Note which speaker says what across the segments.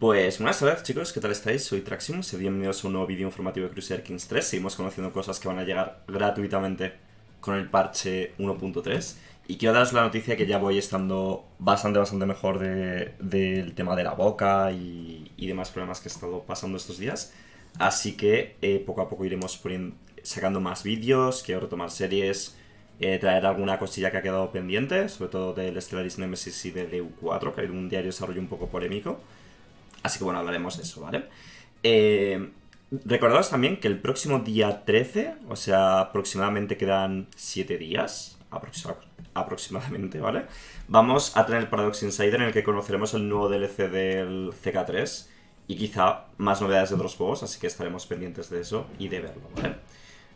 Speaker 1: Pues buenas tardes chicos, ¿qué tal estáis? Soy Traximus bienvenidos a un nuevo vídeo informativo de Crusader Kings 3. Seguimos conociendo cosas que van a llegar gratuitamente con el parche 1.3. Y quiero daros la noticia que ya voy estando bastante, bastante mejor del tema de la boca y, demás problemas que he estado pasando estos días. Así que eh, poco a poco iremos sacando más vídeos, quiero retomar series, eh, traer alguna cosilla que ha quedado pendiente, sobre todo del Stellaris Nemesis y del EU4, que ha hay un diario desarrollo un poco polémico. Así que bueno, hablaremos de eso, ¿vale? Eh, recordaros también que el próximo día 13, o sea, aproximadamente quedan 7 días, aproximadamente, ¿vale? Vamos a tener el Paradox Insider en el que conoceremos el nuevo DLC del CK3 y quizá más novedades de otros juegos, así que estaremos pendientes de eso y de verlo, ¿vale?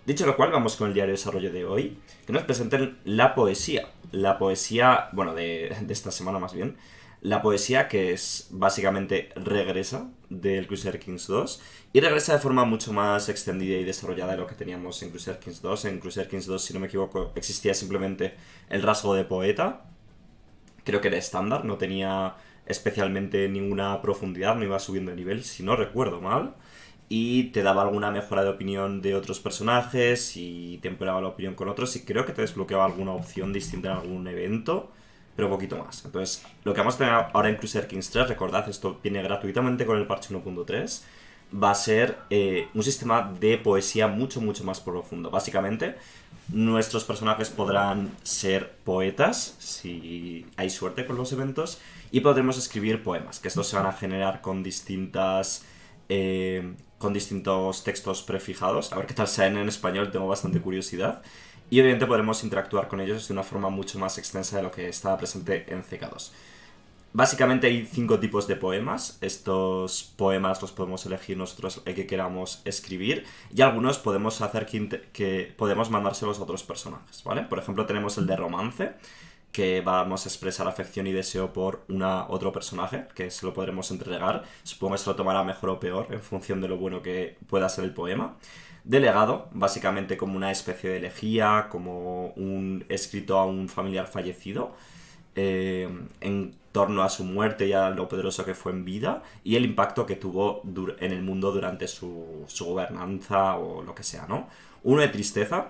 Speaker 1: Dicho lo cual, vamos con el diario de desarrollo de hoy, que nos presenten la poesía. La poesía, bueno, de, de esta semana más bien, la poesía que es básicamente regresa del Crusader Kings 2 y regresa de forma mucho más extendida y desarrollada de lo que teníamos en Crusader Kings 2. En Crusader Kings 2, si no me equivoco, existía simplemente el rasgo de poeta. Creo que era estándar, no tenía especialmente ninguna profundidad, no iba subiendo de nivel, si no recuerdo mal. Y te daba alguna mejora de opinión de otros personajes y temperaba la opinión con otros y creo que te desbloqueaba alguna opción distinta en algún evento pero poquito más. Entonces, lo que vamos a tener ahora en Crusader Kings 3, recordad, esto viene gratuitamente con el parche 1.3, va a ser eh, un sistema de poesía mucho, mucho más profundo. Básicamente, nuestros personajes podrán ser poetas, si hay suerte con los eventos, y podremos escribir poemas, que estos se van a generar con distintas... Eh, con distintos textos prefijados, a ver qué tal sean en español, tengo bastante curiosidad y obviamente podremos interactuar con ellos de una forma mucho más extensa de lo que estaba presente en CK2. Básicamente hay cinco tipos de poemas. Estos poemas los podemos elegir nosotros el que queramos escribir y algunos podemos hacer que, que podemos mandárselos a otros personajes, ¿vale? Por ejemplo, tenemos el de romance, que vamos a expresar afección y deseo por una, otro personaje, que se lo podremos entregar. Supongo que se lo tomará mejor o peor en función de lo bueno que pueda ser el poema. Delegado, básicamente como una especie de elegía, como un escrito a un familiar fallecido, eh, en torno a su muerte y a lo poderoso que fue en vida, y el impacto que tuvo en el mundo durante su, su gobernanza o lo que sea, ¿no? Uno de tristeza,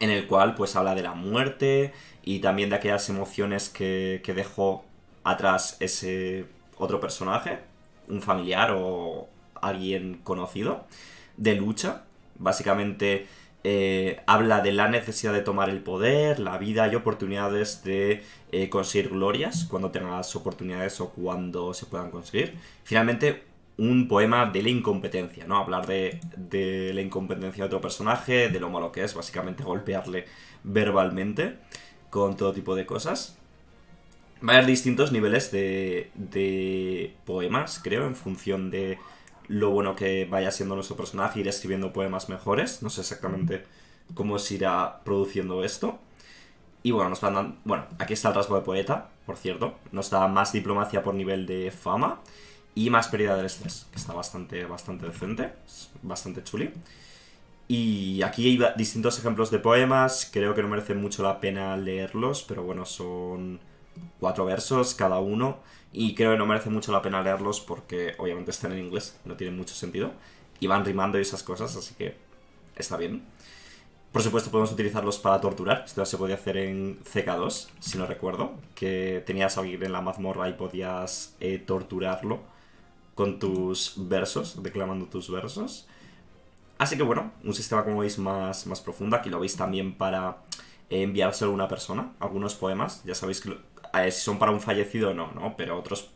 Speaker 1: en el cual pues habla de la muerte y también de aquellas emociones que, dejó atrás ese otro personaje, un familiar o alguien conocido, de lucha. Básicamente eh, habla de la necesidad de tomar el poder, la vida y oportunidades de eh, conseguir glorias cuando tengas oportunidades o cuando se puedan conseguir. Finalmente, un poema de la incompetencia, ¿no? Hablar de, de, la incompetencia de otro personaje, de lo malo que es, básicamente golpearle verbalmente con todo tipo de cosas. Va a haber distintos niveles de, de poemas, creo, en función de lo bueno que vaya siendo nuestro personaje, ir escribiendo poemas mejores. No sé exactamente cómo se irá produciendo esto. Y bueno, nos van dando... Bueno, aquí está el rasgo de poeta, por cierto. Nos da más diplomacia por nivel de fama y más pérdida del estrés, que está bastante, bastante decente, bastante chuli. Y aquí hay distintos ejemplos de poemas, creo que no merece mucho la pena leerlos, pero bueno, son cuatro versos cada uno y creo que no merece mucho la pena leerlos porque obviamente están en inglés, no tienen mucho sentido y van rimando y esas cosas, así que está bien. Por supuesto podemos utilizarlos para torturar, esto se podía hacer en CK2, si no recuerdo, que tenías a alguien en la mazmorra y podías eh, torturarlo con tus versos, declamando tus versos. Así que bueno, un sistema como veis más, más profundo. Aquí lo veis también para eh, enviárselo a una persona, algunos poemas. Ya sabéis que si son para un fallecido no, ¿no? Pero otros,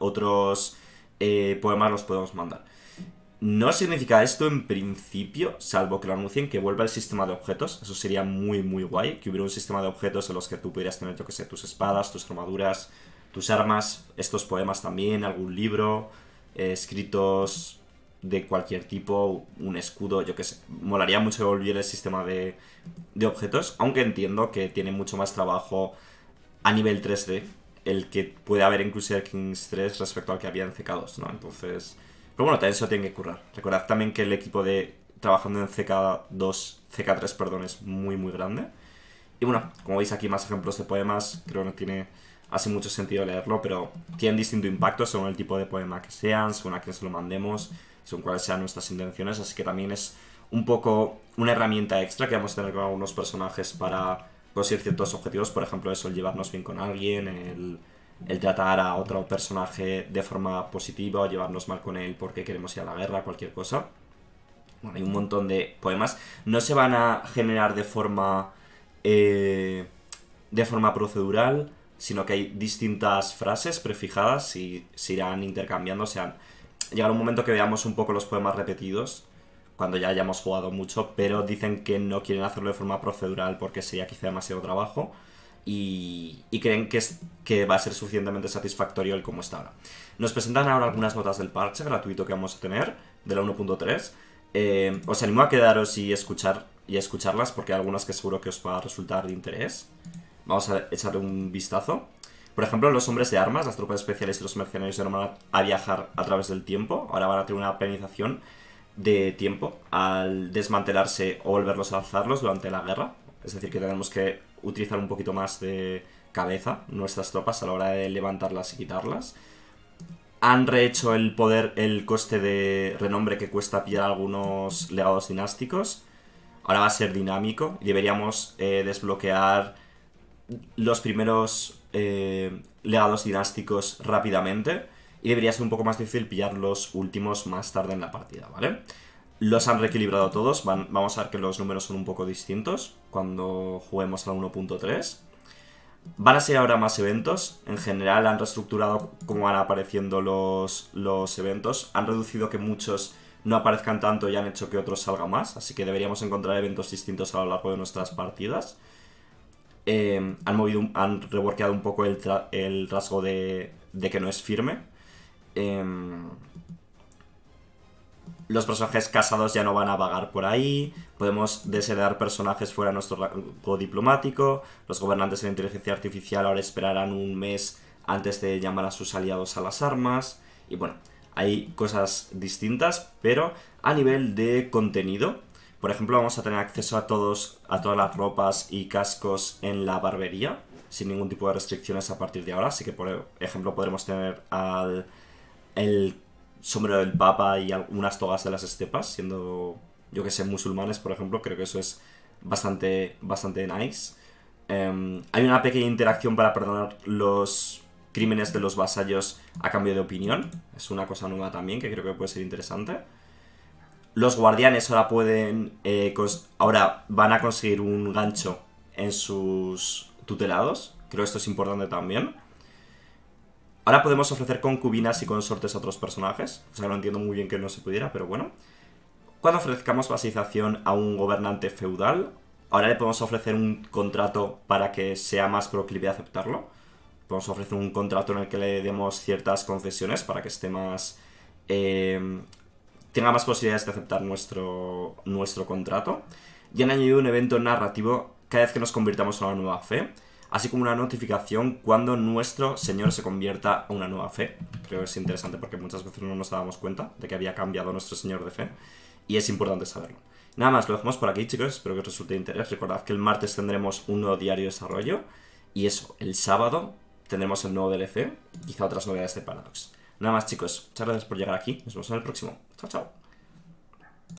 Speaker 1: otros eh, poemas los podemos mandar. No significa esto en principio, salvo que lo anuncien, que vuelva el sistema de objetos. Eso sería muy, muy guay. Que hubiera un sistema de objetos en los que tú pudieras tener, yo que sé, tus espadas, tus armaduras, tus armas, estos poemas también, algún libro, eh, escritos de cualquier tipo, un escudo, yo que sé. Molaría mucho volver el sistema de, de objetos, aunque entiendo que tiene mucho más trabajo a nivel 3D el que puede haber en Crusader Kings 3 respecto al que había en CK2, ¿no? Entonces... Pero bueno, también eso tiene que currar. Recordad también que el equipo de trabajando en CK2, CK3, perdón, es muy, muy grande. Y bueno, como veis aquí más ejemplos de poemas, creo que no tiene hace mucho sentido leerlo, pero tienen distinto impacto según el tipo de poema que sean, según a quién se lo mandemos, según cuáles sean nuestras intenciones, así que también es un poco una herramienta extra que vamos a tener con algunos personajes para conseguir ciertos objetivos, por ejemplo eso, el llevarnos bien con alguien, el, tratar a otro personaje de forma positiva o llevarnos mal con él porque queremos ir a la guerra, cualquier cosa. Bueno, hay un montón de poemas. No se van a generar de forma... Eh, de forma procedural, sino que hay distintas frases prefijadas y se irán intercambiando. O sea, llegará un momento que veamos un poco los poemas repetidos, cuando ya hayamos jugado mucho, pero dicen que no quieren hacerlo de forma procedural porque sería quizá demasiado trabajo. Y, creen que, es, que va a ser suficientemente satisfactorio el como está ahora. Nos presentan ahora algunas notas del parche gratuito que vamos a tener, de la 1.3. Eh, os animo a quedaros y, escuchar, y escucharlas porque hay algunas que seguro que os va a resultar de interés. Vamos a echarle un vistazo. Por ejemplo, los hombres de armas, las tropas especiales y los mercenarios se van a viajar a través del tiempo. Ahora van a tener una penalización de tiempo al desmantelarse o volverlos a alzarlos durante la guerra. Es decir, que tenemos que utilizar un poquito más de cabeza nuestras tropas a la hora de levantarlas y quitarlas. Han rehecho el poder, el coste de renombre que cuesta pillar algunos legados dinásticos. Ahora va a ser dinámico y deberíamos eh, desbloquear los primeros eh, legados dinásticos rápidamente y debería ser un poco más difícil pillar los últimos más tarde en la partida, ¿vale? Los han reequilibrado todos, vamos a ver que los números son un poco distintos cuando juguemos a 1.3. Van a ser ahora más eventos, en general han reestructurado cómo van apareciendo los, los eventos, han reducido que muchos no aparezcan tanto y han hecho que otros salgan más, así que deberíamos encontrar eventos distintos a lo largo de nuestras partidas. Em, han movido, han un poco el, rasgo de, que no es firme. Em, los personajes casados ya no van a vagar por ahí, podemos desear personajes fuera de nuestro rango diplomático, los gobernantes de inteligencia artificial ahora esperarán un mes antes de llamar a sus aliados a las armas, y bueno, hay cosas distintas, pero a nivel de contenido, por ejemplo, vamos a tener acceso a todos, a todas las ropas y cascos en la barbería, sin ningún tipo de restricciones a partir de ahora. Así que, por ejemplo, podremos tener al el sombrero del papa y algunas togas de las estepas, siendo, yo que sé, musulmanes, por ejemplo. Creo que eso es bastante, bastante nice. Em, hay una pequeña interacción para perdonar los crímenes de los vasallos a cambio de opinión. Es una cosa nueva también que creo que puede ser interesante. Los guardianes ahora pueden. Eh, ahora van a conseguir un gancho en sus tutelados. Creo esto es importante también. Ahora podemos ofrecer concubinas y consortes a otros personajes. O sea, no entiendo muy bien que no se pudiera, pero bueno. Cuando ofrezcamos basización a un gobernante feudal, ahora le podemos ofrecer un contrato para que sea más proclive a aceptarlo. Podemos ofrecer un contrato en el que le demos ciertas concesiones para que esté más eh, tenga más posibilidades de aceptar nuestro, nuestro contrato. Y han añadido un evento narrativo cada vez que nos convirtamos a una nueva fe, así como una notificación cuando nuestro Señor se convierta a una nueva fe. Creo que es interesante porque muchas veces no nos dábamos cuenta de que había cambiado nuestro Señor de fe y es importante saberlo. Nada más, lo dejamos por aquí chicos, espero que os resulte de interés. Recordad que el martes tendremos un nuevo diario de desarrollo y eso, el sábado tendremos el nuevo DLC, quizá otras novedades de Paradox. Nada más chicos, muchas gracias por llegar aquí, nos vemos en el próximo. Chao, chao.